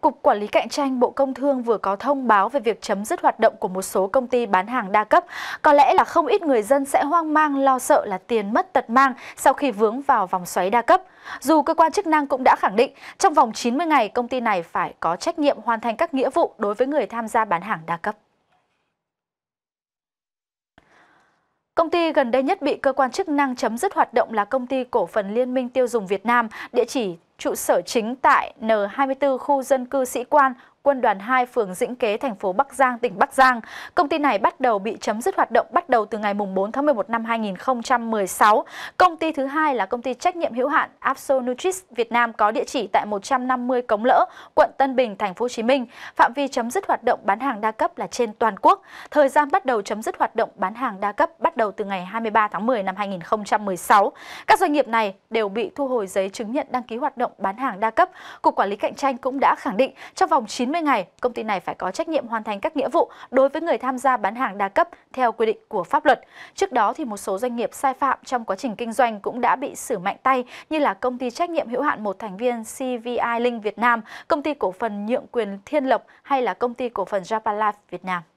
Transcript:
Cục Quản lý Cạnh tranh Bộ Công Thương vừa có thông báo về việc chấm dứt hoạt động của một số công ty bán hàng đa cấp. Có lẽ là không ít người dân sẽ hoang mang lo sợ là tiền mất tật mang sau khi vướng vào vòng xoáy đa cấp. Dù cơ quan chức năng cũng đã khẳng định trong vòng 90 ngày công ty này phải có trách nhiệm hoàn thành các nghĩa vụ đối với người tham gia bán hàng đa cấp. Công ty gần đây nhất bị cơ quan chức năng chấm dứt hoạt động là công ty cổ phần Liên minh tiêu dùng Việt Nam, địa chỉ trụ sở chính tại N24 khu dân cư Sĩ Quan, Quân đoàn 2 phường Dĩnh Kế, thành phố Bắc Giang, tỉnh Bắc Giang. Công ty này bắt đầu bị chấm dứt hoạt động bắt đầu từ ngày 4 tháng 11 năm 2016. Công ty thứ hai là công ty trách nhiệm hữu hạn Apso Nutris Việt Nam có địa chỉ tại 150 Cống Lỡ, quận Tân Bình, thành phố Hồ Chí Minh. Phạm vi chấm dứt hoạt động bán hàng đa cấp là trên toàn quốc. Thời gian bắt đầu chấm dứt hoạt động bán hàng đa cấp bắt đầu từ ngày 23 tháng 10 năm 2016. Các doanh nghiệp này đều bị thu hồi giấy chứng nhận đăng ký hoạt động rộng bán hàng đa cấp, Cục Quản lý Cạnh tranh cũng đã khẳng định trong vòng 90 ngày, công ty này phải có trách nhiệm hoàn thành các nghĩa vụ đối với người tham gia bán hàng đa cấp theo quy định của pháp luật. Trước đó, thì một số doanh nghiệp sai phạm trong quá trình kinh doanh cũng đã bị xử mạnh tay như là công ty trách nhiệm hữu hạn một thành viên CVI Linh Việt Nam, công ty cổ phần nhượng quyền Thiên Lộc hay là công ty cổ phần Japalife Việt Nam.